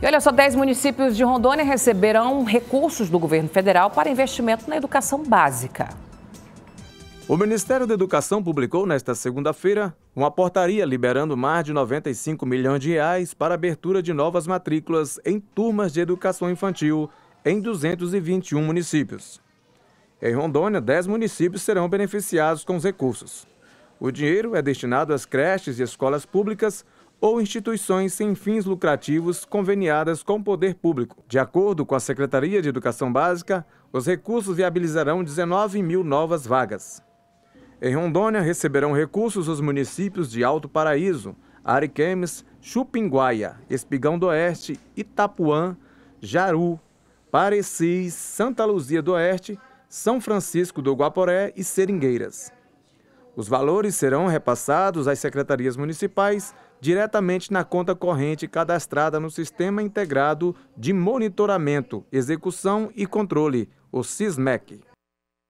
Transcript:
E olha só, 10 municípios de Rondônia receberão recursos do governo federal para investimento na educação básica. O Ministério da Educação publicou nesta segunda-feira uma portaria liberando mais de 95 milhões de reais para abertura de novas matrículas em turmas de educação infantil em 221 municípios. Em Rondônia, 10 municípios serão beneficiados com os recursos. O dinheiro é destinado às creches e escolas públicas ou instituições sem fins lucrativos conveniadas com o poder público. De acordo com a Secretaria de Educação Básica, os recursos viabilizarão 19 mil novas vagas. Em Rondônia, receberão recursos os municípios de Alto Paraíso, Ariquemes, Chupinguaia, Espigão do Oeste, Itapuã, Jaru, Parecis, Santa Luzia do Oeste, São Francisco do Guaporé e Seringueiras. Os valores serão repassados às secretarias municipais diretamente na conta corrente cadastrada no Sistema Integrado de Monitoramento, Execução e Controle, o SISMEC.